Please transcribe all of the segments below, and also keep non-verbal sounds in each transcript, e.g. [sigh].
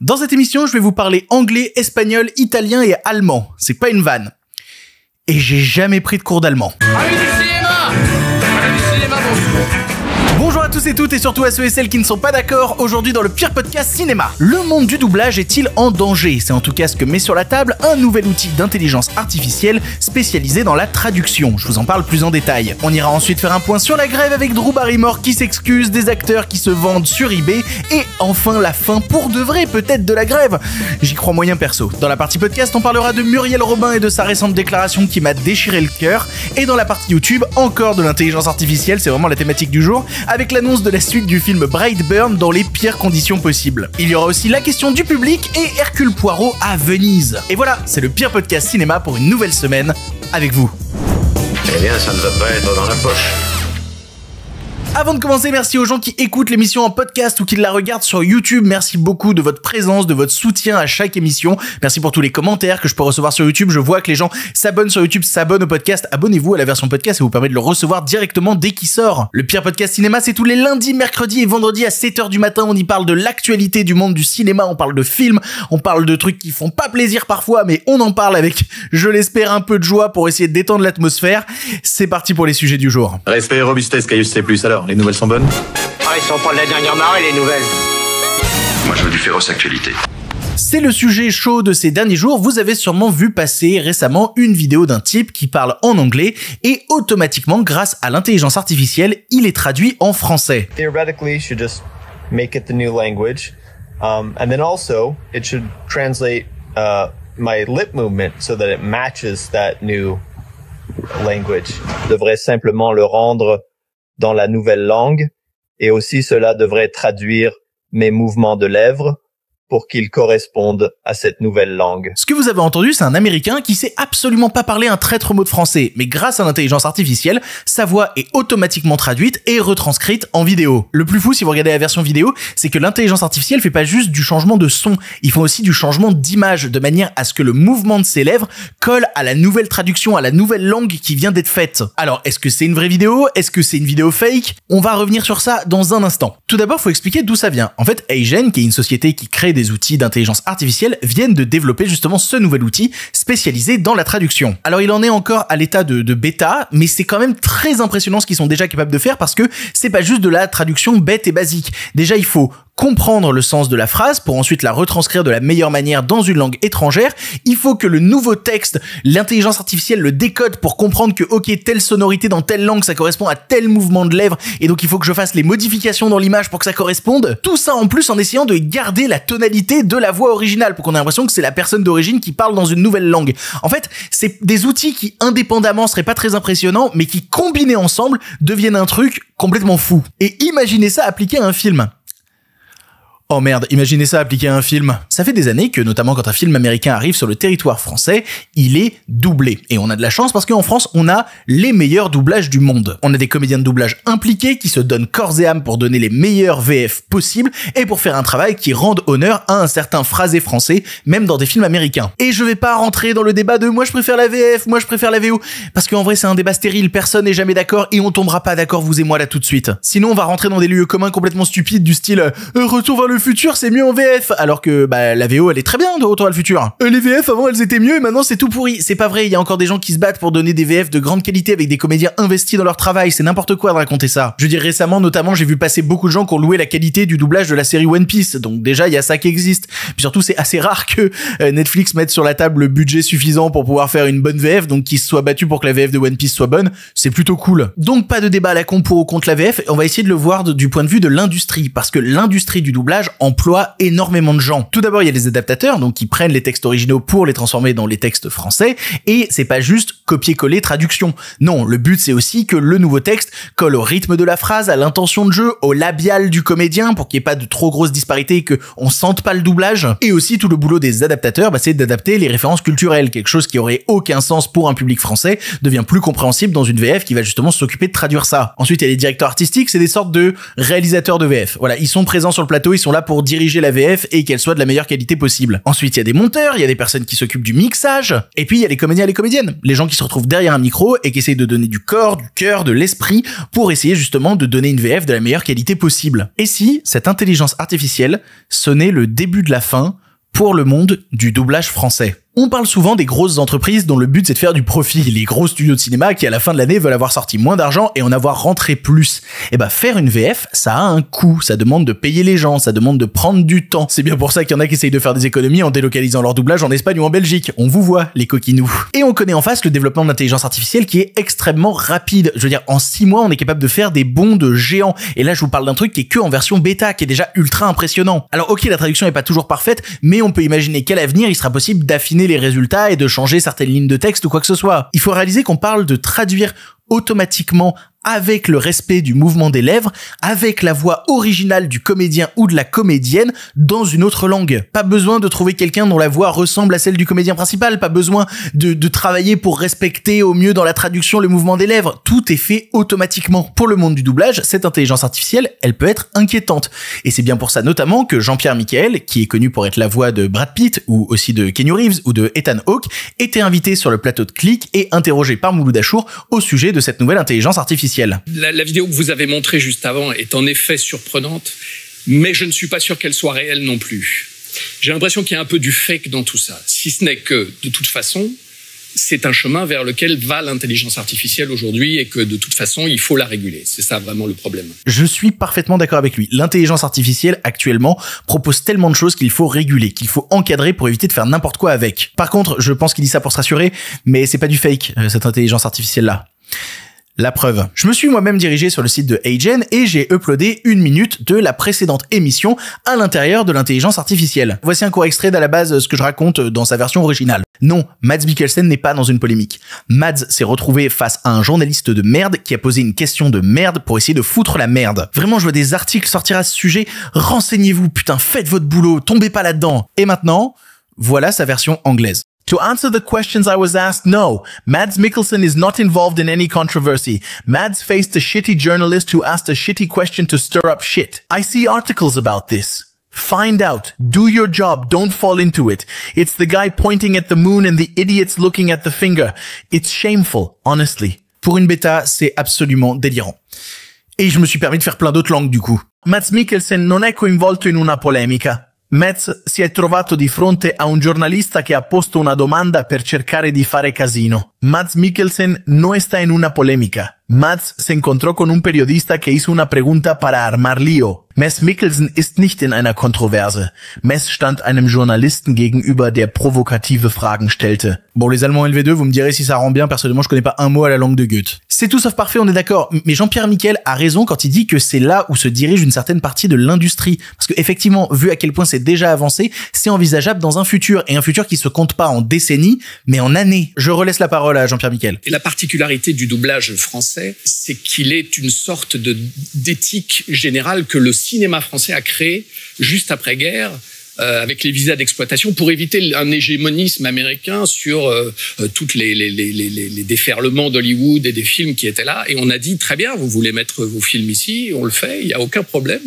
Dans cette émission, je vais vous parler anglais, espagnol, italien et allemand. C'est pas une vanne. Et j'ai jamais pris de cours d'allemand. Bonjour tous et toutes et surtout à ceux et celles qui ne sont pas d'accord aujourd'hui dans le pire podcast cinéma. Le monde du doublage est-il en danger C'est en tout cas ce que met sur la table un nouvel outil d'intelligence artificielle spécialisé dans la traduction. Je vous en parle plus en détail. On ira ensuite faire un point sur la grève avec Drew Barrymore qui s'excuse, des acteurs qui se vendent sur eBay et enfin la fin pour de vrai peut-être de la grève. J'y crois moyen perso. Dans la partie podcast, on parlera de Muriel Robin et de sa récente déclaration qui m'a déchiré le cœur. Et dans la partie YouTube, encore de l'intelligence artificielle, c'est vraiment la thématique du jour, avec de la suite du film Brightburn dans les pires conditions possibles. Il y aura aussi la question du public et Hercule Poirot à Venise. Et voilà, c'est le pire podcast cinéma pour une nouvelle semaine avec vous. Eh bien, ça ne va pas être dans la poche. Avant de commencer, merci aux gens qui écoutent l'émission en podcast ou qui la regardent sur YouTube. Merci beaucoup de votre présence, de votre soutien à chaque émission. Merci pour tous les commentaires que je peux recevoir sur YouTube. Je vois que les gens s'abonnent sur YouTube, s'abonnent au podcast. Abonnez-vous à la version podcast, ça vous permet de le recevoir directement dès qu'il sort. Le pire podcast cinéma, c'est tous les lundis, mercredis et vendredis à 7h du matin. On y parle de l'actualité du monde du cinéma, on parle de films, on parle de trucs qui font pas plaisir parfois, mais on en parle avec, je l'espère, un peu de joie pour essayer de détendre l'atmosphère. C'est parti pour les sujets du jour. Respect, robustesse, Caius, c'est plus alors les nouvelles sont bonnes Ah, ils sont pas de la dernière marée, les nouvelles. Moi, je veux du féroce actualité. C'est le sujet chaud de ces derniers jours. Vous avez sûrement vu passer récemment une vidéo d'un type qui parle en anglais et automatiquement, grâce à l'intelligence artificielle, il est traduit en français. Theoretically, should just make it the new language, um, and then also it should translate uh, my lip movement so that it matches that new language. Je devrais simplement le rendre dans la nouvelle langue, et aussi cela devrait traduire mes mouvements de lèvres pour qu'ils correspondent à cette nouvelle langue. Ce que vous avez entendu, c'est un Américain qui sait absolument pas parler un traître mot de français, mais grâce à l'intelligence artificielle, sa voix est automatiquement traduite et retranscrite en vidéo. Le plus fou, si vous regardez la version vidéo, c'est que l'intelligence artificielle fait pas juste du changement de son, ils font aussi du changement d'image, de manière à ce que le mouvement de ses lèvres colle à la nouvelle traduction, à la nouvelle langue qui vient d'être faite. Alors, est-ce que c'est une vraie vidéo Est-ce que c'est une vidéo fake On va revenir sur ça dans un instant. Tout d'abord, faut expliquer d'où ça vient. En fait, AIGEN, qui est une société qui crée des outils d'intelligence artificielle viennent de développer justement ce nouvel outil spécialisé dans la traduction. Alors il en est encore à l'état de, de bêta, mais c'est quand même très impressionnant ce qu'ils sont déjà capables de faire parce que c'est pas juste de la traduction bête et basique. Déjà il faut comprendre le sens de la phrase pour ensuite la retranscrire de la meilleure manière dans une langue étrangère. Il faut que le nouveau texte, l'intelligence artificielle le décode pour comprendre que, ok, telle sonorité dans telle langue, ça correspond à tel mouvement de lèvres, et donc il faut que je fasse les modifications dans l'image pour que ça corresponde. Tout ça en plus en essayant de garder la tonalité de la voix originale pour qu'on ait l'impression que c'est la personne d'origine qui parle dans une nouvelle langue. En fait, c'est des outils qui indépendamment seraient pas très impressionnants, mais qui combinés ensemble deviennent un truc complètement fou. Et imaginez ça appliqué à un film. Oh merde, imaginez ça appliqué à un film. Ça fait des années que, notamment quand un film américain arrive sur le territoire français, il est doublé. Et on a de la chance parce qu'en France, on a les meilleurs doublages du monde. On a des comédiens de doublage impliqués qui se donnent corps et âme pour donner les meilleurs VF possibles et pour faire un travail qui rende honneur à un certain phrasé français, même dans des films américains. Et je vais pas rentrer dans le débat de moi je préfère la VF, moi je préfère la VO, parce qu'en vrai c'est un débat stérile, personne n'est jamais d'accord et on tombera pas d'accord vous et moi là tout de suite. Sinon on va rentrer dans des lieux communs complètement stupides du style euh, retour vers le futur c'est mieux en VF, alors que bah, la VO elle est très bien de Retour à le futur. Euh, les VF avant elles étaient mieux et maintenant c'est tout pourri. C'est pas vrai, il y a encore des gens qui se battent pour donner des VF de grande qualité avec des comédiens investis dans leur travail, c'est n'importe quoi de raconter ça. Je veux dire récemment notamment j'ai vu passer beaucoup de gens qui ont loué la qualité du doublage de la série One Piece, donc déjà il y a ça qui existe. Puis surtout c'est assez rare que euh, Netflix mette sur la table le budget suffisant pour pouvoir faire une bonne VF, donc qu'ils se soient battus pour que la VF de One Piece soit bonne, c'est plutôt cool. Donc pas de débat à la con pour ou contre la VF, on va essayer de le voir du point de vue de l'industrie, parce que l'industrie du doublage emploie énormément de gens. Tout d'abord, il y a les adaptateurs, donc qui prennent les textes originaux pour les transformer dans les textes français, et c'est pas juste copier-coller traduction. Non, le but c'est aussi que le nouveau texte colle au rythme de la phrase, à l'intention de jeu, au labial du comédien, pour qu'il n'y ait pas de trop grosses disparités et que on sente pas le doublage. Et aussi, tout le boulot des adaptateurs, bah, c'est d'adapter les références culturelles. Quelque chose qui aurait aucun sens pour un public français devient plus compréhensible dans une VF qui va justement s'occuper de traduire ça. Ensuite, il y a les directeurs artistiques, c'est des sortes de réalisateurs de VF. Voilà, ils sont présents sur le plateau, ils sont là pour diriger la VF et qu'elle soit de la meilleure qualité possible. Ensuite, il y a des monteurs, il y a des personnes qui s'occupent du mixage, et puis il y a les comédiens et les comédiennes, les gens qui se retrouvent derrière un micro et qui essayent de donner du corps, du cœur, de l'esprit pour essayer justement de donner une VF de la meilleure qualité possible. Et si cette intelligence artificielle sonnait le début de la fin pour le monde du doublage français on parle souvent des grosses entreprises dont le but c'est de faire du profit, les gros studios de cinéma qui à la fin de l'année veulent avoir sorti moins d'argent et en avoir rentré plus. Et eh bah ben, faire une VF, ça a un coût, ça demande de payer les gens, ça demande de prendre du temps. C'est bien pour ça qu'il y en a qui essayent de faire des économies en délocalisant leur doublage en Espagne ou en Belgique. On vous voit, les coquinous. Et on connaît en face le développement de l'intelligence artificielle qui est extrêmement rapide. Je veux dire, en 6 mois, on est capable de faire des bonds de géants. Et là, je vous parle d'un truc qui est que en version bêta, qui est déjà ultra impressionnant. Alors ok, la traduction n'est pas toujours parfaite, mais on peut imaginer qu'à l'avenir, il sera possible d'affiner les résultats et de changer certaines lignes de texte ou quoi que ce soit. Il faut réaliser qu'on parle de traduire automatiquement avec le respect du mouvement des lèvres, avec la voix originale du comédien ou de la comédienne dans une autre langue. Pas besoin de trouver quelqu'un dont la voix ressemble à celle du comédien principal, pas besoin de, de, travailler pour respecter au mieux dans la traduction le mouvement des lèvres. Tout est fait automatiquement. Pour le monde du doublage, cette intelligence artificielle, elle peut être inquiétante. Et c'est bien pour ça notamment que Jean-Pierre Michael, qui est connu pour être la voix de Brad Pitt ou aussi de Kenny Reeves ou de Ethan Hawke, était invité sur le plateau de Click et interrogé par Mouloud Achour au sujet de cette nouvelle intelligence artificielle. La, la vidéo que vous avez montrée juste avant est en effet surprenante, mais je ne suis pas sûr qu'elle soit réelle non plus. J'ai l'impression qu'il y a un peu du fake dans tout ça, si ce n'est que, de toute façon, c'est un chemin vers lequel va l'intelligence artificielle aujourd'hui et que de toute façon, il faut la réguler. C'est ça vraiment le problème. Je suis parfaitement d'accord avec lui. L'intelligence artificielle actuellement propose tellement de choses qu'il faut réguler, qu'il faut encadrer pour éviter de faire n'importe quoi avec. Par contre, je pense qu'il dit ça pour se rassurer, mais c'est pas du fake, euh, cette intelligence artificielle-là. La preuve. Je me suis moi-même dirigé sur le site de Agen et j'ai uploadé une minute de la précédente émission à l'intérieur de l'intelligence artificielle. Voici un court extrait d'à la base ce que je raconte dans sa version originale. Non, Mads Mikkelsen n'est pas dans une polémique. Mads s'est retrouvé face à un journaliste de merde qui a posé une question de merde pour essayer de foutre la merde. Vraiment, je vois des articles sortir à ce sujet. Renseignez-vous, putain, faites votre boulot, tombez pas là-dedans. Et maintenant, voilà sa version anglaise. To answer the questions I was asked, no, Mads Mikkelsen is not involved in any controversy. Mads faced a shitty journalist who asked a shitty question to stir up shit. I see articles about this. Find out. Do your job. Don't fall into it. It's the guy pointing at the moon and the idiots looking at the finger. It's shameful, honestly. Pour une bêta, c'est absolument délirant. Et je me suis permis de faire plein d'autres langues du coup. Mads Mikkelsen non è coinvolto in una polemica. Metz si è trovato di fronte a un giornalista che ha posto una domanda per cercare di fare casino. Mats Mikkelsen non sta in una polémica. Mads se incontrò con un periodista che hizo una pregunta para armar lío. Mess Mickelson ist nicht in einer Kontroverse. Mess stand einem Journalisten gegenüber, der provocative Fragen stellte. Bon, les Allemands LV2, vous me direz si ça rend bien. Personnellement, je connais pas un mot à la langue de Goethe. C'est tout sauf parfait, on est d'accord. Mais Jean-Pierre Miquel a raison quand il dit que c'est là où se dirige une certaine partie de l'industrie. Parce que effectivement, vu à quel point c'est déjà avancé, c'est envisageable dans un futur. Et un futur qui se compte pas en décennies, mais en années. Je relaisse la parole à Jean-Pierre Miquel. la particularité du doublage français, c'est qu'il est une sorte de, d'éthique générale que le cinéma français a créé juste après-guerre euh, avec les visas d'exploitation pour éviter un hégémonisme américain sur euh, euh, toutes les, les déferlements d'Hollywood et des films qui étaient là. Et on a dit très bien, vous voulez mettre vos films ici, on le fait, il n'y a aucun problème,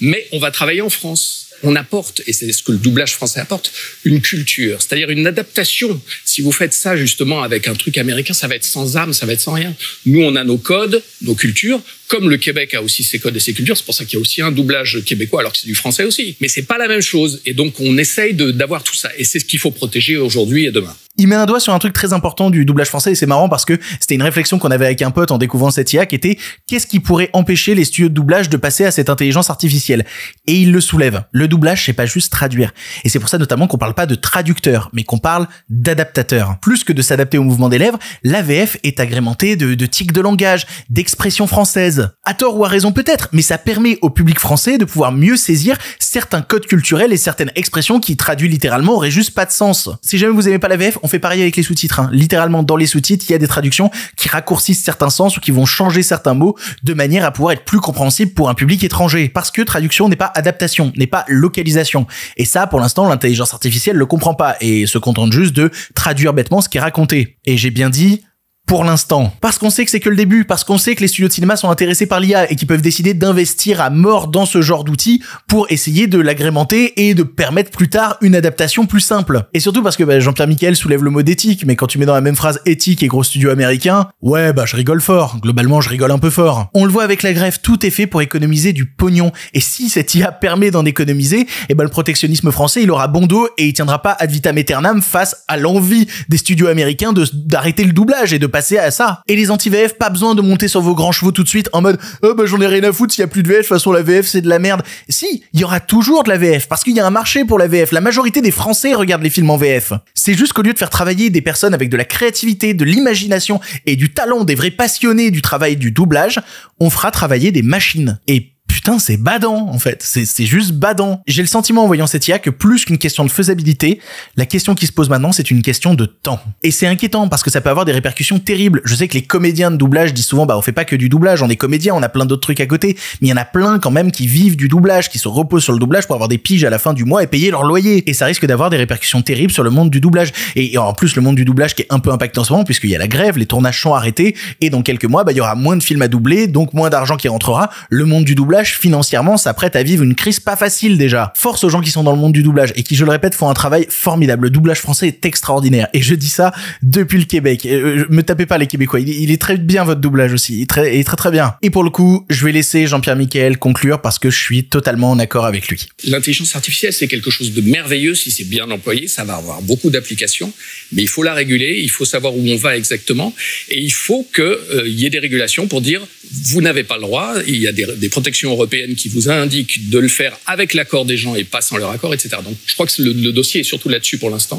mais on va travailler en France on apporte, et c'est ce que le doublage français apporte, une culture, c'est-à-dire une adaptation. Si vous faites ça justement avec un truc américain, ça va être sans âme, ça va être sans rien. Nous, on a nos codes, nos cultures, comme le Québec a aussi ses codes et ses cultures, c'est pour ça qu'il y a aussi un doublage québécois, alors que c'est du français aussi. Mais c'est pas la même chose, et donc on essaye d'avoir tout ça, et c'est ce qu'il faut protéger aujourd'hui et demain il met un doigt sur un truc très important du doublage français et c'est marrant parce que c'était une réflexion qu'on avait avec un pote en découvrant cette IA qui était qu'est-ce qui pourrait empêcher les studios de doublage de passer à cette intelligence artificielle Et il le soulève. Le doublage, c'est pas juste traduire. Et c'est pour ça notamment qu'on parle pas de traducteur, mais qu'on parle d'adaptateur. Plus que de s'adapter au mouvement des lèvres, l'AVF est agrémenté de, tics de langage, d'expressions françaises. À tort ou à raison peut-être, mais ça permet au public français de pouvoir mieux saisir certains codes culturels et certaines expressions qui traduit littéralement auraient juste pas de sens. Si jamais vous aimez pas l'AVF, on fait pareil avec les sous-titres. Hein. Littéralement, dans les sous-titres, il y a des traductions qui raccourcissent certains sens ou qui vont changer certains mots de manière à pouvoir être plus compréhensible pour un public étranger. Parce que traduction n'est pas adaptation, n'est pas localisation. Et ça, pour l'instant, l'intelligence artificielle le comprend pas et se contente juste de traduire bêtement ce qui est raconté. Et j'ai bien dit pour l'instant. Parce qu'on sait que c'est que le début, parce qu'on sait que les studios de cinéma sont intéressés par l'IA et qu'ils peuvent décider d'investir à mort dans ce genre d'outils pour essayer de l'agrémenter et de permettre plus tard une adaptation plus simple. Et surtout parce que bah, Jean-Pierre Miquel soulève le mot d'éthique, mais quand tu mets dans la même phrase éthique et gros studio américain, ouais bah je rigole fort, globalement je rigole un peu fort. On le voit avec la grève, tout est fait pour économiser du pognon, et si cette IA permet d'en économiser, et eh bah ben, le protectionnisme français il aura bon dos et il tiendra pas ad vitam aeternam face à l'envie des studios américains d'arrêter le doublage et de passer à ça. Et les anti-VF, pas besoin de monter sur vos grands chevaux tout de suite en mode « Oh bah j'en ai rien à foutre, s'il y a plus de VF, de toute façon la VF c'est de la merde. » Si, il y aura toujours de la VF, parce qu'il y a un marché pour la VF. La majorité des Français regardent les films en VF. C'est juste qu'au lieu de faire travailler des personnes avec de la créativité, de l'imagination et du talent des vrais passionnés du travail du doublage, on fera travailler des machines. Et c'est badant, en fait. C'est juste badant. J'ai le sentiment, en voyant cette IA, que plus qu'une question de faisabilité, la question qui se pose maintenant, c'est une question de temps. Et c'est inquiétant, parce que ça peut avoir des répercussions terribles. Je sais que les comédiens de doublage disent souvent, bah, on fait pas que du doublage, on est comédien, on a plein d'autres trucs à côté, mais il y en a plein quand même qui vivent du doublage, qui se reposent sur le doublage pour avoir des piges à la fin du mois et payer leur loyer. Et ça risque d'avoir des répercussions terribles sur le monde du doublage. Et, en plus, le monde du doublage qui est un peu impacté en ce moment, puisqu'il y a la grève, les tournages sont arrêtés, et dans quelques mois, bah, il y aura moins de films à doubler, donc moins d'argent qui rentrera. Le monde du doublage financièrement, ça prête à vivre une crise pas facile déjà. Force aux gens qui sont dans le monde du doublage et qui, je le répète, font un travail formidable. Le doublage français est extraordinaire et je dis ça depuis le Québec. Euh, me tapez pas les Québécois, il, est très bien votre doublage aussi, il est très, très très bien. Et pour le coup, je vais laisser Jean-Pierre Michael conclure parce que je suis totalement en accord avec lui. L'intelligence artificielle, c'est quelque chose de merveilleux si c'est bien employé, ça va avoir beaucoup d'applications, mais il faut la réguler, il faut savoir où on va exactement et il faut qu'il euh, il y ait des régulations pour dire vous n'avez pas le droit, il y a des, des protections européennes qui vous indique de le faire avec l'accord des gens et pas sans leur accord, etc. Donc je crois que le dossier est surtout là-dessus pour l'instant.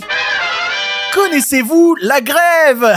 Connaissez-vous la grève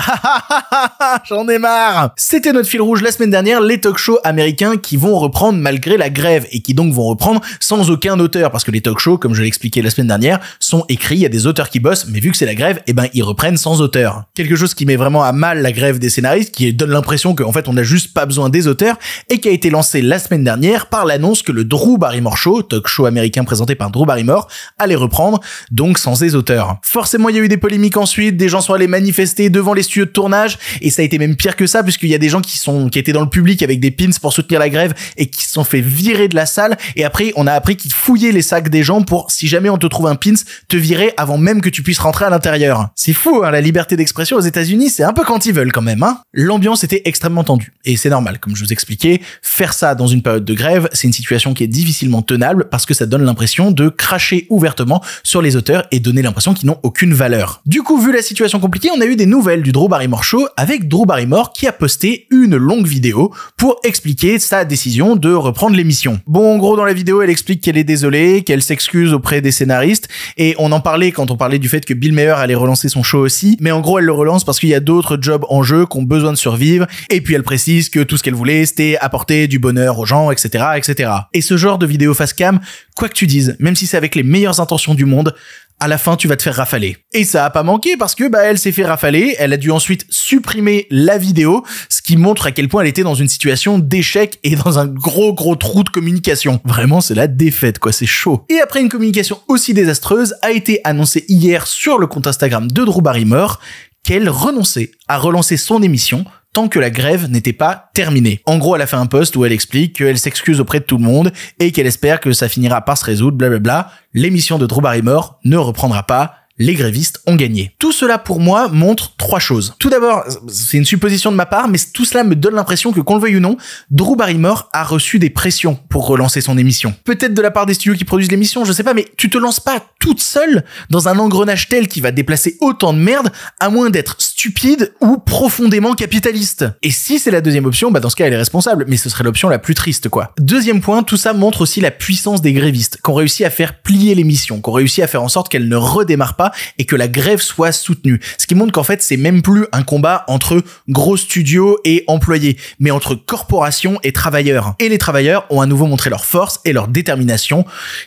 [laughs] J'en ai marre C'était notre fil rouge la semaine dernière, les talk shows américains qui vont reprendre malgré la grève et qui donc vont reprendre sans aucun auteur parce que les talk shows, comme je l'expliquais la semaine dernière, sont écrits, il y a des auteurs qui bossent, mais vu que c'est la grève, eh ben ils reprennent sans auteur. Quelque chose qui met vraiment à mal la grève des scénaristes, qui donne l'impression qu'en fait on n'a juste pas besoin des auteurs et qui a été lancé la semaine dernière par l'annonce que le Drew Barrymore Show, talk show américain présenté par Drew Barrymore, allait reprendre, donc sans des auteurs. Forcément il y a eu des polémiques ensuite, des gens sont allés manifester devant les studios de tournage, et ça a été même pire que ça, puisqu'il y a des gens qui sont, qui étaient dans le public avec des pins pour soutenir la grève, et qui se sont fait virer de la salle, et après, on a appris qu'ils fouillaient les sacs des gens pour, si jamais on te trouve un pins, te virer avant même que tu puisses rentrer à l'intérieur. C'est fou, hein, la liberté d'expression aux États-Unis, c'est un peu quand ils veulent quand même, hein. L'ambiance était extrêmement tendue, et c'est normal, comme je vous expliquais, faire ça dans une période de grève, c'est une situation qui est difficilement tenable parce que ça donne l'impression de cracher ouvertement sur les auteurs et donner l'impression qu'ils n'ont aucune valeur. Du coup, vu la situation compliquée, on a eu des nouvelles du Drew Barrymore Show avec Drew Barrymore qui a posté une longue vidéo pour expliquer sa décision de reprendre l'émission. Bon, en gros, dans la vidéo, elle explique qu'elle est désolée, qu'elle s'excuse auprès des scénaristes, et on en parlait quand on parlait du fait que Bill Mayer allait relancer son show aussi, mais en gros, elle le relance parce qu'il y a d'autres jobs en jeu ont besoin de survivre, et puis elle précise que tout ce qu'elle voulait, c'était apporter du bonheur aux gens, etc., etc. Et ce genre de vidéo face cam, quoi que tu dises, même si c'est avec les meilleures intentions du monde, à la fin tu vas te faire rafaler. Et ça a pas manqué parce que bah elle s'est fait rafaler, elle a dû ensuite supprimer la vidéo, ce qui montre à quel point elle était dans une situation d'échec et dans un gros gros trou de communication. Vraiment, c'est la défaite quoi, c'est chaud. Et après une communication aussi désastreuse a été annoncée hier sur le compte Instagram de Drew Barrymore qu'elle renonçait à relancer son émission tant que la grève n'était pas terminée. En gros, elle a fait un post où elle explique qu'elle s'excuse auprès de tout le monde et qu'elle espère que ça finira par se résoudre, blablabla. L'émission de Drew Barrymore ne reprendra pas les grévistes ont gagné. Tout cela pour moi montre trois choses. Tout d'abord, c'est une supposition de ma part, mais tout cela me donne l'impression que qu'on le veuille ou non, Drew Barrymore a reçu des pressions pour relancer son émission. Peut-être de la part des studios qui produisent l'émission, je sais pas, mais tu te lances pas toute seule dans un engrenage tel qui va déplacer autant de merde, à moins d'être stupide ou profondément capitaliste. Et si c'est la deuxième option, bah dans ce cas elle est responsable, mais ce serait l'option la plus triste quoi. Deuxième point, tout ça montre aussi la puissance des grévistes, qu'on réussit à faire plier l'émission, qu'on réussit à faire en sorte qu'elle ne redémarre pas et que la grève soit soutenue. Ce qui montre qu'en fait, c'est même plus un combat entre gros studios et employés, mais entre corporations et travailleurs. Et les travailleurs ont à nouveau montré leur force et leur détermination.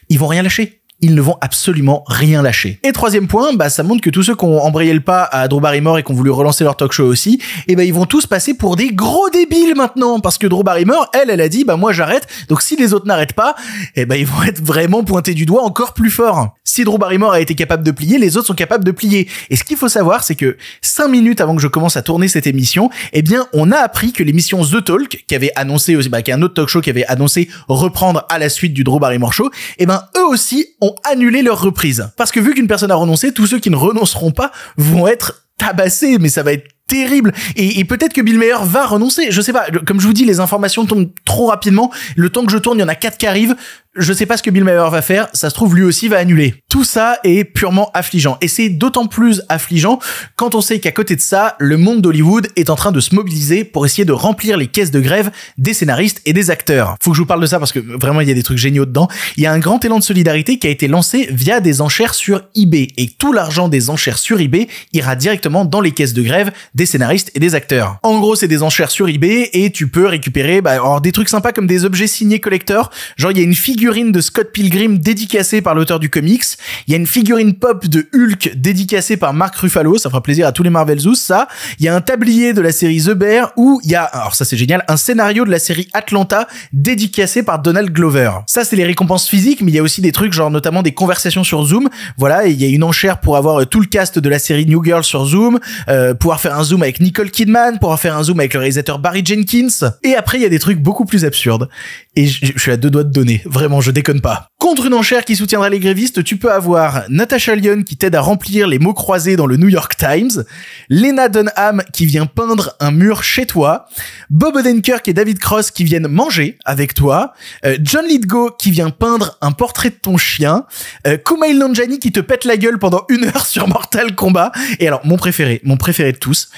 Ils vont rien lâcher ils ne vont absolument rien lâcher. Et troisième point, bah, ça montre que tous ceux qui ont embrayé le pas à Drew Barrymore et qui ont voulu relancer leur talk show aussi, eh ben ils vont tous passer pour des gros débiles maintenant, parce que Drew Barrymore, elle, elle a dit, bah moi j'arrête, donc si les autres n'arrêtent pas, eh ben ils vont être vraiment pointés du doigt encore plus fort. Si Drew Barrymore a été capable de plier, les autres sont capables de plier. Et ce qu'il faut savoir, c'est que cinq minutes avant que je commence à tourner cette émission, eh bien, on a appris que l'émission The Talk, qui avait annoncé aussi, bah, qui est un autre talk show qui avait annoncé reprendre à la suite du Drew Barrymore Show, eh ben, eux aussi ont annuler leur reprise. Parce que vu qu'une personne a renoncé, tous ceux qui ne renonceront pas vont être tabassés, mais ça va être terrible. Et, peut-être que Bill Mayer va renoncer. Je sais pas. Comme je vous dis, les informations tombent trop rapidement. Le temps que je tourne, il y en a quatre qui arrivent je sais pas ce que Bill Maher va faire, ça se trouve lui aussi va annuler. Tout ça est purement affligeant. Et c'est d'autant plus affligeant quand on sait qu'à côté de ça, le monde d'Hollywood est en train de se mobiliser pour essayer de remplir les caisses de grève des scénaristes et des acteurs. Faut que je vous parle de ça parce que vraiment il y a des trucs géniaux dedans. Il y a un grand élan de solidarité qui a été lancé via des enchères sur eBay. Et tout l'argent des enchères sur eBay ira directement dans les caisses de grève des scénaristes et des acteurs. En gros, c'est des enchères sur eBay et tu peux récupérer bah, des trucs sympas comme des objets signés collecteurs. Genre il y a une figure figurine de Scott Pilgrim dédicacée par l'auteur du comics. Il y a une figurine pop de Hulk dédicacée par Mark Ruffalo. Ça fera plaisir à tous les Marvel Zoos, ça. Il y a un tablier de la série The Bear où il y a, alors ça c'est génial, un scénario de la série Atlanta dédicacé par Donald Glover. Ça c'est les récompenses physiques, mais il y a aussi des trucs genre notamment des conversations sur Zoom. Voilà, il y a une enchère pour avoir euh, tout le cast de la série New Girl sur Zoom, euh, pouvoir faire un zoom avec Nicole Kidman, pouvoir faire un zoom avec le réalisateur Barry Jenkins. Et après, il y a des trucs beaucoup plus absurdes et je, suis à deux doigts de donner. Vraiment, je déconne pas. Contre une enchère qui soutiendra les grévistes, tu peux avoir Natasha Lyon qui t'aide à remplir les mots croisés dans le New York Times, Lena Dunham qui vient peindre un mur chez toi, Bob Odenkirk et David Cross qui viennent manger avec toi, euh, John Lithgow qui vient peindre un portrait de ton chien, euh, Kumail Nanjani qui te pète la gueule pendant une heure sur Mortal Kombat, et alors mon préféré, mon préféré de tous,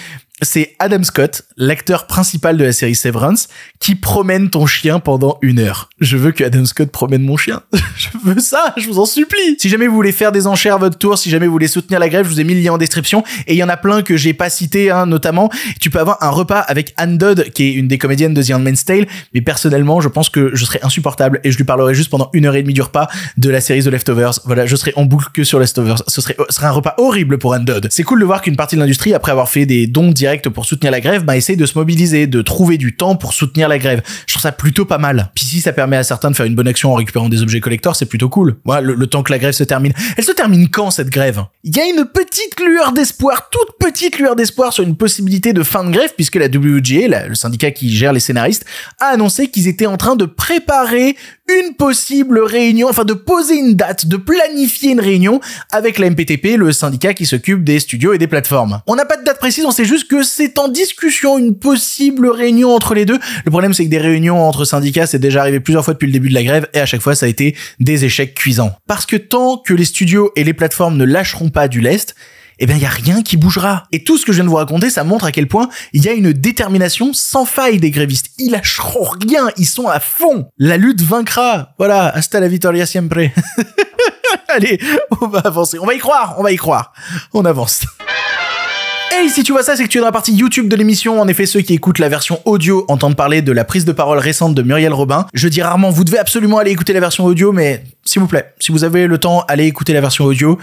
c'est Adam Scott, l'acteur principal de la série Severance, qui promène ton chien pendant une heure. Je veux que Adam Scott promène mon chien. [laughs] je veux ça, je vous en supplie. Si jamais vous voulez faire des enchères à votre tour, si jamais vous voulez soutenir la grève, je vous ai mis le lien en description. Et il y en a plein que j'ai pas cité, hein, notamment. Tu peux avoir un repas avec Anne Dodd, qui est une des comédiennes de The Handmaid's Tale. Mais personnellement, je pense que je serais insupportable et je lui parlerai juste pendant une heure et demie du repas de la série The Leftovers. Voilà, je serais en boucle que sur Leftovers. Ce serait, serait un repas horrible pour Anne Dodd. C'est cool de voir qu'une partie de l'industrie, après avoir fait des dons directs pour soutenir la grève, bah, essaye de se mobiliser, de trouver du temps pour soutenir la grève. Je trouve ça plutôt pas mal. Puis si ça permet à certains de faire une bonne action en récupérant des objets collecteurs, c'est plutôt cool. Voilà, le, temps que la grève se termine. Elle se termine quand cette grève Il y a une petite lueur d'espoir, toute petite lueur d'espoir sur une possibilité de fin de grève, puisque la WGA, le syndicat qui gère les scénaristes, a annoncé qu'ils étaient en train de préparer une possible réunion, enfin de poser une date, de planifier une réunion avec la MPTP, le syndicat qui s'occupe des studios et des plateformes. On n'a pas de date précise, on sait juste que c'est en discussion une possible réunion entre les deux. Le problème c'est que des réunions entre syndicats, c'est déjà arrivé plusieurs fois depuis le début de la grève et à chaque fois ça a été des échecs cuisants. Parce que tant que les studios et les plateformes ne lâcheront pas du lest, eh bien, il y a rien qui bougera. Et tout ce que je viens de vous raconter, ça montre à quel point il y a une détermination sans faille des grévistes. Ils lâcheront rien, ils sont à fond. La lutte vaincra. Voilà, hasta la victoria siempre. [laughs] Allez, on va avancer. On va y croire, on va y croire. On avance. Hey, si tu vois ça, c'est que tu es dans la partie YouTube de l'émission. En effet, ceux qui écoutent la version audio entendent parler de la prise de parole récente de Muriel Robin. Je dis rarement, vous devez absolument aller écouter la version audio, mais s'il vous plaît, si vous avez le temps, allez écouter la version audio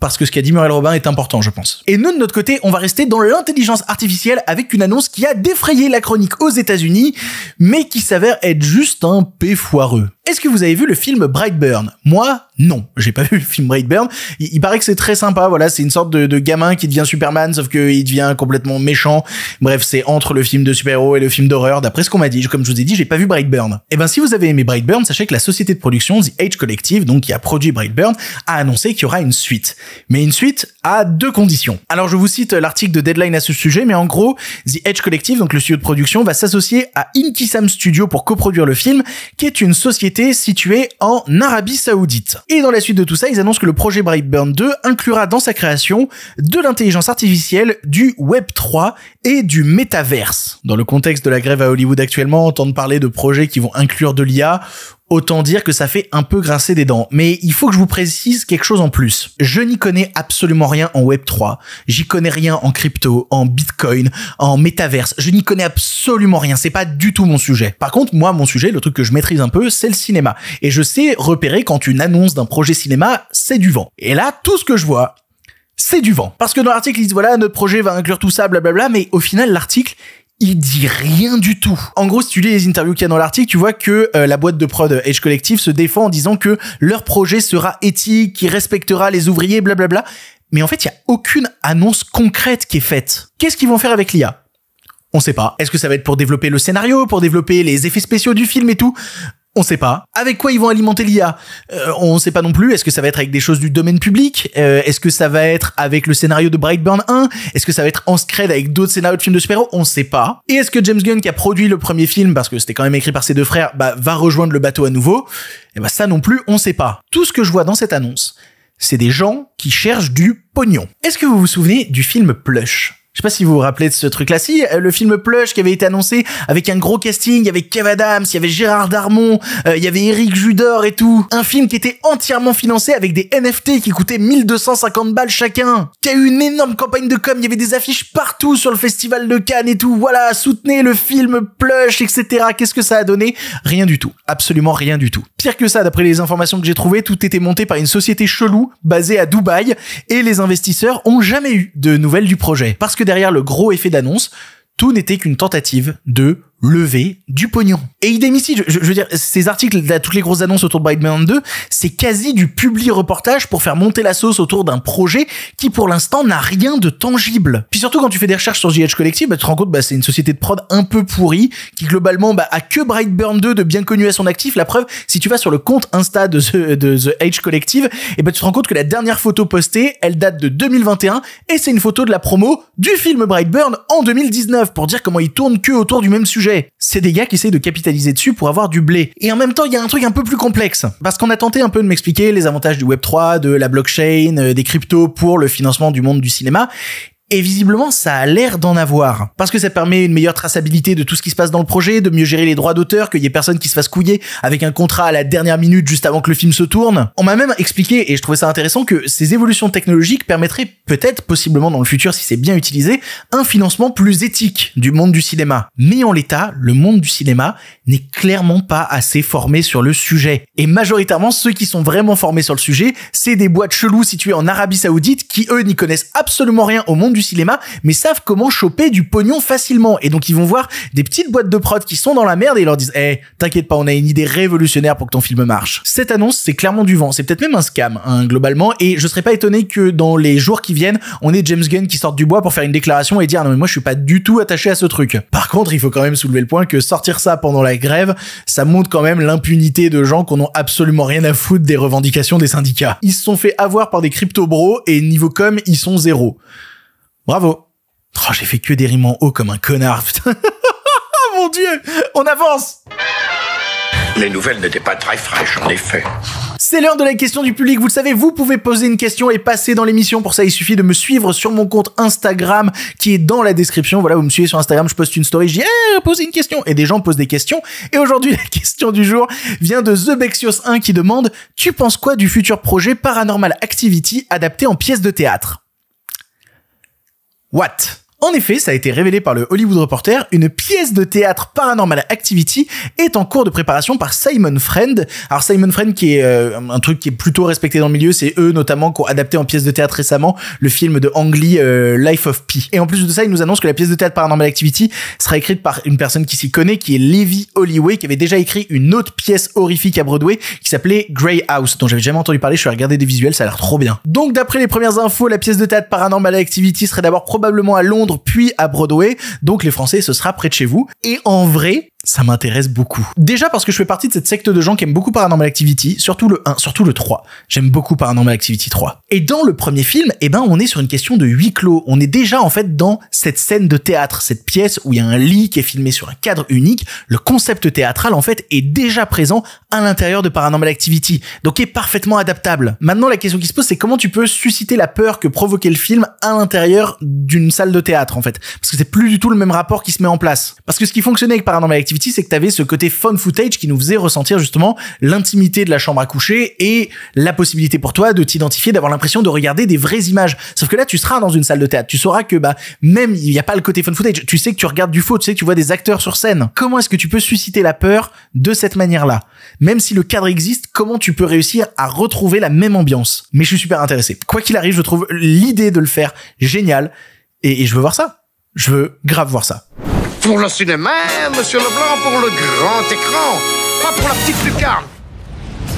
parce que ce qu'a dit Muriel Robin est important, je pense. Et nous, de notre côté, on va rester dans l'intelligence artificielle avec une annonce qui a défrayé la chronique aux États-Unis, mais qui s'avère être juste un P foireux. Est-ce que vous avez vu le film Brightburn Moi, non, j'ai pas [laughs] vu le film Brightburn. Il, paraît que c'est très sympa. Voilà, c'est une sorte de, gamin qui devient Superman, sauf qu'il devient complètement méchant. Bref, c'est entre le film de super-héros et le film d'horreur. D'après ce qu'on m'a dit, comme je vous ai dit, j'ai pas vu Brightburn. Et eh ben, si vous avez aimé Brightburn, sachez que la société de production The Edge Collective, donc qui a produit Brightburn, a annoncé qu'il y aura une suite. Mais une suite à deux conditions. Alors, je vous cite l'article de Deadline à ce sujet, mais en gros, The Edge Collective, donc le studio de production, va s'associer à Inkisam Studio pour coproduire le film, qui est une société situé en Arabie Saoudite. Et dans la suite de tout ça, ils annoncent que le projet Brightburn 2 inclura dans sa création de l'intelligence artificielle, du Web 3 et du métaverse. Dans le contexte de la grève à Hollywood actuellement, entendre parler de projets qui vont inclure de l'IA, Autant dire que ça fait un peu grincer des dents. Mais il faut que je vous précise quelque chose en plus. Je n'y connais absolument rien en Web3. J'y connais rien en crypto, en Bitcoin, en métaverse. Je n'y connais absolument rien. C'est pas du tout mon sujet. Par contre, moi, mon sujet, le truc que je maîtrise un peu, c'est le cinéma. Et je sais repérer quand une annonce d'un projet cinéma, c'est du vent. Et là, tout ce que je vois, c'est du vent. Parce que dans l'article, ils disent voilà, notre projet va inclure tout ça, blablabla, mais au final, l'article, il dit rien du tout. En gros, si tu lis les interviews qu'il y a dans l'article, tu vois que euh, la boîte de prod euh, Edge Collective se défend en disant que leur projet sera éthique, qu'il respectera les ouvriers, blablabla. Mais en fait, il n'y a aucune annonce concrète qui est faite. Qu'est-ce qu'ils vont faire avec l'IA on sait pas. Est-ce que ça va être pour développer le scénario, pour développer les effets spéciaux du film et tout on sait pas. Avec quoi ils vont alimenter l'IA On euh, On sait pas non plus. Est-ce que ça va être avec des choses du domaine public euh, Est-ce que ça va être avec le scénario de Brightburn 1 Est-ce que ça va être en scred avec d'autres scénarios de films de super-héros On sait pas. Et est-ce que James Gunn, qui a produit le premier film, parce que c'était quand même écrit par ses deux frères, bah, va rejoindre le bateau à nouveau Et eh bah, ça non plus, on sait pas. Tout ce que je vois dans cette annonce, c'est des gens qui cherchent du pognon. Est-ce que vous vous souvenez du film Plush je sais pas si vous vous rappelez de ce truc-là. Si, euh, le film Plush qui avait été annoncé avec un gros casting, y avait Kev Adams, il y avait Gérard Darmon, euh, il y avait Eric Judor et tout. Un film qui était entièrement financé avec des NFT qui coûtaient 1250 balles chacun. Qui a eu une énorme campagne de com, il y avait des affiches partout sur le festival de Cannes et tout. Voilà, soutenez le film Plush, etc. Qu'est-ce que ça a donné Rien du tout. Absolument rien du tout. Pire que ça, d'après les informations que j'ai trouvées, tout était monté par une société chelou basée à Dubaï et les investisseurs ont jamais eu de nouvelles du projet. Parce que derrière le gros effet d'annonce, tout n'était qu'une tentative de lever du pognon. Et idem ici, je, veux dire, ces articles, là, toutes les grosses annonces autour de Burn 2, c'est quasi du publi reportage pour faire monter la sauce autour d'un projet qui pour l'instant n'a rien de tangible. Puis surtout quand tu fais des recherches sur The GH Collective, bah, tu te rends compte bah, c'est une société de prod un peu pourrie qui globalement bah, a que Brightburn 2 de bien connu à son actif. La preuve, si tu vas sur le compte Insta de The, de The H Collective, et eh bah, ben, tu te rends compte que la dernière photo postée, elle date de 2021 et c'est une photo de la promo du film Brightburn en 2019 pour dire comment il tourne que autour du même sujet. C'est des gars qui essayent de capitaliser dessus pour avoir du blé. Et en même temps, il y a un truc un peu plus complexe. Parce qu'on a tenté un peu de m'expliquer les avantages du Web3, de la blockchain, euh, des cryptos pour le financement du monde du cinéma. Et visiblement, ça a l'air d'en avoir. Parce que ça permet une meilleure traçabilité de tout ce qui se passe dans le projet, de mieux gérer les droits d'auteur, qu'il y ait personne qui se fasse couiller avec un contrat à la dernière minute juste avant que le film se tourne. On m'a même expliqué, et je trouvais ça intéressant, que ces évolutions technologiques permettraient peut-être, possiblement dans le futur si c'est bien utilisé, un financement plus éthique du monde du cinéma. Mais en l'état, le monde du cinéma n'est clairement pas assez formé sur le sujet. Et majoritairement, ceux qui sont vraiment formés sur le sujet, c'est des boîtes chelous situées en Arabie Saoudite qui, eux, n'y connaissent absolument rien au monde du du cinéma, mais savent comment choper du pognon facilement. Et donc ils vont voir des petites boîtes de prod qui sont dans la merde et ils leur disent, eh, t'inquiète pas, on a une idée révolutionnaire pour que ton film marche. Cette annonce, c'est clairement du vent. C'est peut-être même un scam, hein, globalement. Et je serais pas étonné que dans les jours qui viennent, on ait James Gunn qui sorte du bois pour faire une déclaration et dire, non mais moi je suis pas du tout attaché à ce truc. Par contre, il faut quand même soulever le point que sortir ça pendant la grève, ça montre quand même l'impunité de gens qu'on n'ont absolument rien à foutre des revendications des syndicats. Ils se sont fait avoir par des crypto bros et niveau com, ils sont zéro. Bravo. Oh, j'ai fait que des rimes en haut comme un connard. [laughs] Mon dieu, on avance. Les nouvelles n'étaient pas très fraîches, en effet. C'est l'heure de la question du public. Vous le savez, vous pouvez poser une question et passer dans l'émission. Pour ça, il suffit de me suivre sur mon compte Instagram qui est dans la description. Voilà, vous me suivez sur Instagram, je poste une story, je dis eh, une question. Et des gens posent des questions. Et aujourd'hui, [laughs] la question du jour vient de TheBexios1 qui demande Tu penses quoi du futur projet Paranormal Activity adapté en pièce de théâtre What? En effet, ça a été révélé par le Hollywood Reporter, une pièce de théâtre Paranormal Activity est en cours de préparation par Simon Friend. Alors Simon Friend qui est euh, un truc qui est plutôt respecté dans le milieu, c'est eux notamment qui ont adapté en pièce de théâtre récemment le film de Ang Lee euh, Life of Pi. Et en plus de ça, ils nous annoncent que la pièce de théâtre Paranormal Activity sera écrite par une personne qui s'y connaît qui est Levi Holloway qui avait déjà écrit une autre pièce horrifique à Broadway qui s'appelait Grey House dont j'avais jamais entendu parler, je suis regarder des visuels, ça a l'air trop bien. Donc d'après les premières infos, la pièce de théâtre Paranormal Activity serait d'abord probablement à Londres puis à Broadway. Donc les Français, ce sera près de chez vous. Et en vrai, ça m'intéresse beaucoup. Déjà parce que je fais partie de cette secte de gens qui aiment beaucoup Paranormal Activity, surtout le 1, surtout le 3. J'aime beaucoup Paranormal Activity 3. Et dans le premier film, eh ben, on est sur une question de huis clos. On est déjà, en fait, dans cette scène de théâtre, cette pièce où il y a un lit qui est filmé sur un cadre unique. Le concept théâtral, en fait, est déjà présent à l'intérieur de Paranormal Activity. Donc, est parfaitement adaptable. Maintenant, la question qui se pose, c'est comment tu peux susciter la peur que provoquait le film à l'intérieur d'une salle de théâtre, en fait. Parce que c'est plus du tout le même rapport qui se met en place. Parce que ce qui fonctionnait avec Paranormal Activity, c'est que tu avais ce côté fun footage qui nous faisait ressentir justement l'intimité de la chambre à coucher et la possibilité pour toi de t'identifier, d'avoir l'impression de regarder des vraies images. Sauf que là, tu seras dans une salle de théâtre. Tu sauras que bah même il n'y a pas le côté fun footage. Tu sais que tu regardes du faux, tu sais que tu vois des acteurs sur scène. Comment est-ce que tu peux susciter la peur de cette manière-là Même si le cadre existe, comment tu peux réussir à retrouver la même ambiance Mais je suis super intéressé. Quoi qu'il arrive, je trouve l'idée de le faire géniale et je veux voir ça. Je veux grave voir ça. Pour le cinéma, monsieur Leblanc, pour le grand écran, pas pour la petite lucarne.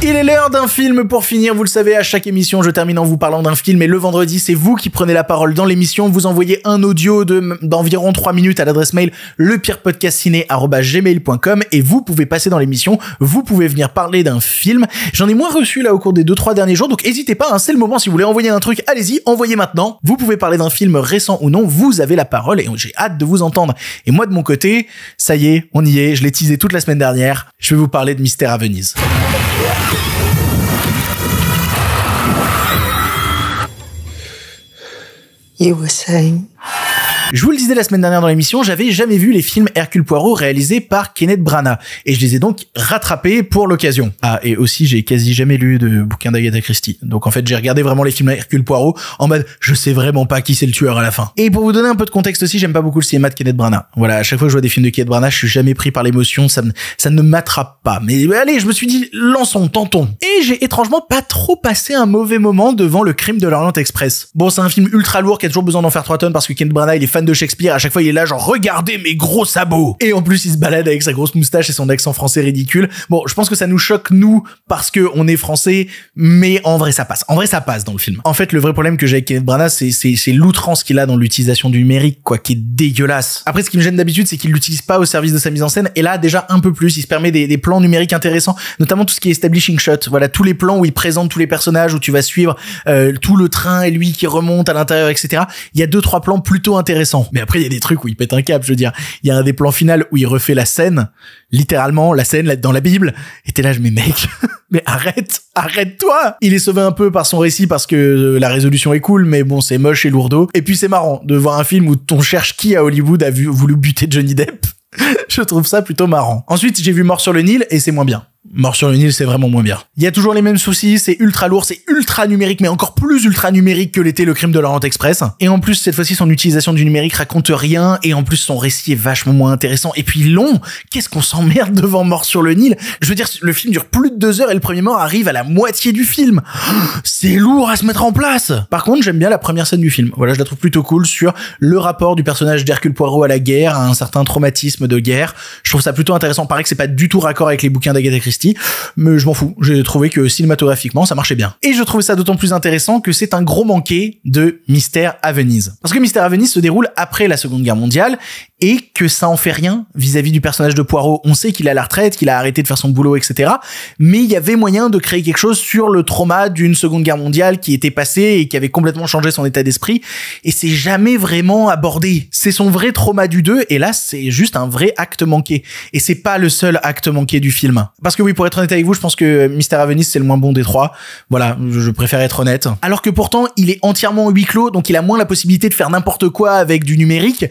Il est l'heure d'un film pour finir. Vous le savez, à chaque émission, je termine en vous parlant d'un film. Et le vendredi, c'est vous qui prenez la parole dans l'émission. Vous envoyez un audio d'environ trois 3 minutes à l'adresse mail lepirepodcastciné.com et vous pouvez passer dans l'émission. Vous pouvez venir parler d'un film. J'en ai moins reçu là au cours des 2-3 derniers jours. Donc n'hésitez pas, hein, c'est le moment. Si vous voulez envoyer un truc, allez-y, envoyez maintenant. Vous pouvez parler d'un film récent ou non. Vous avez la parole et j'ai hâte de vous entendre. Et moi, de mon côté, ça y est, on y est. Je l'ai teasé toute la semaine dernière je vais vous parler de Mystère à Venise. You were saying je vous le disais la semaine dernière dans l'émission, j'avais jamais vu les films Hercule Poirot réalisés par Kenneth Branagh et je les ai donc rattrapés pour l'occasion. Ah et aussi j'ai quasi jamais lu de bouquin d'Agatha Christie. Donc en fait, j'ai regardé vraiment les films Hercule Poirot en mode je sais vraiment pas qui c'est le tueur à la fin. Et pour vous donner un peu de contexte aussi, j'aime pas beaucoup le cinéma de Kenneth Branagh. Voilà, à chaque fois que je vois des films de Kenneth Branagh, je suis jamais pris par l'émotion, ça ne, ça ne m'attrape pas. Mais allez, je me suis dit lançons, tentons. Et j'ai étrangement pas trop passé un mauvais moment devant Le Crime de l'Orient Express. Bon, c'est un film ultra lourd qui a toujours besoin d'en faire 3 tonnes parce que Kenneth Branagh il est de Shakespeare, à chaque fois il est là genre regardez mes gros sabots. Et en plus il se balade avec sa grosse moustache et son accent français ridicule. Bon, je pense que ça nous choque nous parce que on est français, mais en vrai ça passe. En vrai ça passe dans le film. En fait, le vrai problème que j'ai avec Kenneth Branagh, c'est c'est l'outrance qu'il a dans l'utilisation du numérique quoi, qui est dégueulasse. Après ce qui me gêne d'habitude, c'est qu'il l'utilise pas au service de sa mise en scène et là déjà un peu plus, il se permet des, des plans numériques intéressants, notamment tout ce qui est establishing shot. Voilà, tous les plans où il présente tous les personnages où tu vas suivre euh, tout le train et lui qui remonte à l'intérieur etc. Il y a deux trois plans plutôt intéressants mais après, il y a des trucs où il pète un câble, je veux dire. Il y a un des plans final où il refait la scène, littéralement, la scène dans la Bible. Et t'es là, je me mec, [laughs] mais arrête, arrête-toi! Il est sauvé un peu par son récit parce que euh, la résolution est cool, mais bon, c'est moche et lourdeau. Et puis c'est marrant de voir un film où ton cherche qui à Hollywood a voulu buter Johnny Depp. [laughs] je trouve ça plutôt marrant. Ensuite, j'ai vu Mort sur le Nil et c'est moins bien. Mort sur le Nil, c'est vraiment moins bien. Il y a toujours les mêmes soucis, c'est ultra lourd, c'est ultra numérique, mais encore plus ultra numérique que l'était le crime de Laurent Express. Et en plus, cette fois-ci, son utilisation du numérique raconte rien, et en plus, son récit est vachement moins intéressant, et puis long. Qu'est-ce qu'on s'emmerde devant Mort sur le Nil? Je veux dire, le film dure plus de deux heures et le premier mort arrive à la moitié du film. [gasps] C'est lourd à se mettre en place. Par contre, j'aime bien la première scène du film. Voilà, je la trouve plutôt cool sur le rapport du personnage d'Hercule Poirot à la guerre, à un certain traumatisme de guerre. Je trouve ça plutôt intéressant. Pareil que c'est pas du tout raccord avec les bouquins d'Agatha mais je m'en fous. J'ai trouvé que cinématographiquement, ça marchait bien. Et je trouvais ça d'autant plus intéressant que c'est un gros manqué de Mystère à Venise. Parce que Mystère à Venise se déroule après la Seconde Guerre mondiale et que ça en fait rien vis-à-vis du personnage de Poirot. On sait qu'il a la retraite, qu'il a arrêté de faire son boulot, etc. Mais il y avait moyen de créer quelque chose sur le trauma d'une Seconde Guerre mondiale qui était passée et qui avait complètement changé son état d'esprit. Et c'est jamais vraiment abordé. C'est son vrai trauma du 2 et là, c'est juste un vrai acte manqué. Et c'est pas le seul acte manqué du film oui, pour être honnête avec vous, je pense que Mister Avenis, c'est le moins bon des trois. Voilà, je préfère être honnête. Alors que pourtant, il est entièrement huis clos, donc il a moins la possibilité de faire n'importe quoi avec du numérique.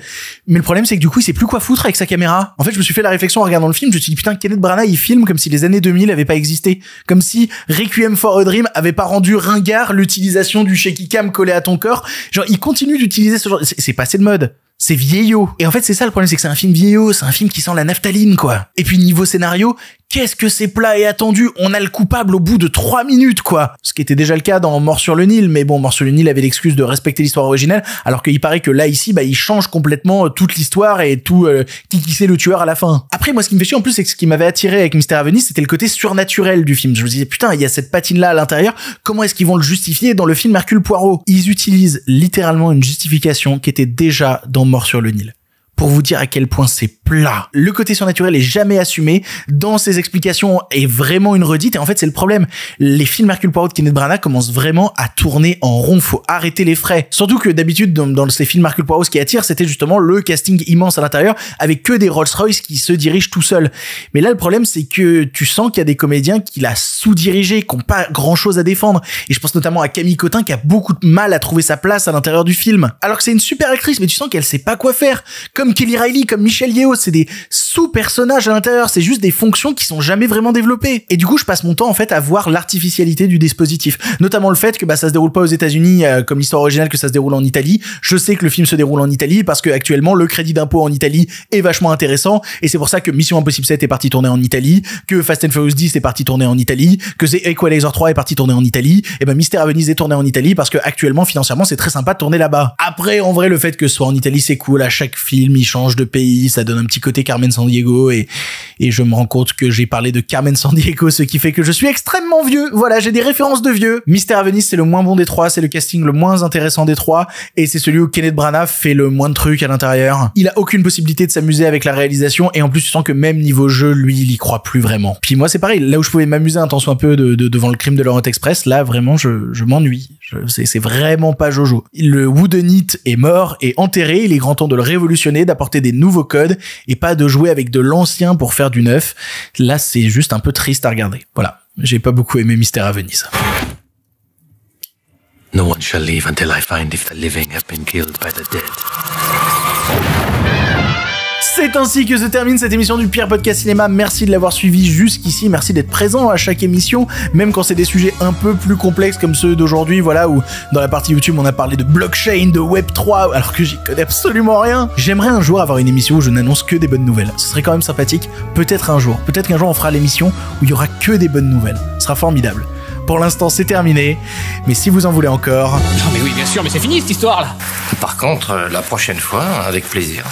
Mais le problème, c'est que du coup, il sait plus quoi foutre avec sa caméra. En fait, je me suis fait la réflexion en regardant le film, je me suis dit, putain, Kenneth Branagh, il filme comme si les années 2000 avaient pas existé. Comme si Requiem for a Dream avait pas rendu ringard l'utilisation du shaky cam collé à ton corps. Genre, il continue d'utiliser ce genre, c'est passé de mode c'est vieillot. Et en fait, c'est ça le problème, c'est que c'est un film vieillot, c'est un film qui sent la naphtaline, quoi. Et puis niveau scénario, qu'est-ce que c'est plat et attendu On a le coupable au bout de 3 minutes, quoi Ce qui était déjà le cas dans Mort sur le Nil, mais bon, Mort sur le Nil avait l'excuse de respecter l'histoire originelle, alors qu'il paraît que là, ici, bah, il change complètement euh, toute l'histoire et tout euh, qui qui c'est le tueur à la fin. Après, moi, ce qui me fait chier en plus, c'est ce qui m'avait attiré avec Mystère à Venise, c'était le côté surnaturel du film. Je me disais, putain, il y a cette patine-là à l'intérieur, comment est-ce qu'ils vont le justifier dans le film Hercule Poirot Ils utilisent littéralement une justification qui était déjà dans Mort sur le Nil pour vous dire à quel point c'est plat. Le côté surnaturel est jamais assumé dans ses explications est vraiment une redite et en fait c'est le problème. Les films Hercule Poirot de Kenneth Branagh commencent vraiment à tourner en rond, faut arrêter les frais. Surtout que d'habitude dans, ces films Hercule Poirot ce qui attire c'était justement le casting immense à l'intérieur avec que des Rolls-Royce qui se dirigent tout seuls. Mais là le problème c'est que tu sens qu'il y a des comédiens qui l'a sous-dirigé, qui n'ont pas grand-chose à défendre et je pense notamment à Camille Cotin qui a beaucoup de mal à trouver sa place à l'intérieur du film alors que c'est une super actrice mais tu sens qu'elle sait pas quoi faire Kelly Riley, comme Michel Yeo, c'est des sous-personnages à l'intérieur, c'est juste des fonctions qui sont jamais vraiment développées. Et du coup, je passe mon temps en fait à voir l'artificialité du dispositif, notamment le fait que bah ça se déroule pas aux États-Unis euh, comme l'histoire originale que ça se déroule en Italie. Je sais que le film se déroule en Italie parce que actuellement le crédit d'impôt en Italie est vachement intéressant et c'est pour ça que Mission Impossible 7 est parti tourner en Italie, que Fast and Furious 10 est parti tourner en Italie, que The Equalizer 3 est parti tourner en Italie, et ben Mystère à est tourné en Italie parce que actuellement financièrement c'est très sympa de tourner là-bas. Après en vrai le fait que ce soit en Italie c'est cool à chaque film il change de pays, ça donne un petit côté Carmen San Diego et, et je me rends compte que j'ai parlé de Carmen San Diego, ce qui fait que je suis extrêmement vieux. Voilà, j'ai des références de vieux. Mystère à Venise, c'est le moins bon des trois, c'est le casting le moins intéressant des trois et c'est celui où Kenneth Branagh fait le moins de trucs à l'intérieur. Il a aucune possibilité de s'amuser avec la réalisation et en plus tu sens que même niveau jeu, lui, il y croit plus vraiment. Puis moi c'est pareil, là où je pouvais m'amuser un temps soit un peu de, devant le crime de Laurent Express, là vraiment je, je m'ennuie. C'est vraiment pas Jojo. Le Woodenite est mort et enterré. Il est grand temps de le révolutionner, d'apporter des nouveaux codes et pas de jouer avec de l'ancien pour faire du neuf. Là, c'est juste un peu triste à regarder. Voilà. J'ai pas beaucoup aimé Mystère à Venise. No one shall leave until I find if the living have been killed by the dead. C'est ainsi que se termine cette émission du pire Podcast Cinéma. Merci de l'avoir suivi jusqu'ici. Merci d'être présent à chaque émission, même quand c'est des sujets un peu plus complexes comme ceux d'aujourd'hui, voilà, où dans la partie YouTube on a parlé de blockchain, de Web3, alors que j'y connais absolument rien. J'aimerais un jour avoir une émission où je n'annonce que des bonnes nouvelles. Ce serait quand même sympathique. Peut-être un jour. Peut-être qu'un jour on fera l'émission où il y aura que des bonnes nouvelles. Ce sera formidable. Pour l'instant, c'est terminé. Mais si vous en voulez encore. Non, mais oui, bien sûr, mais c'est fini cette histoire là. Par contre, euh, la prochaine fois, avec plaisir.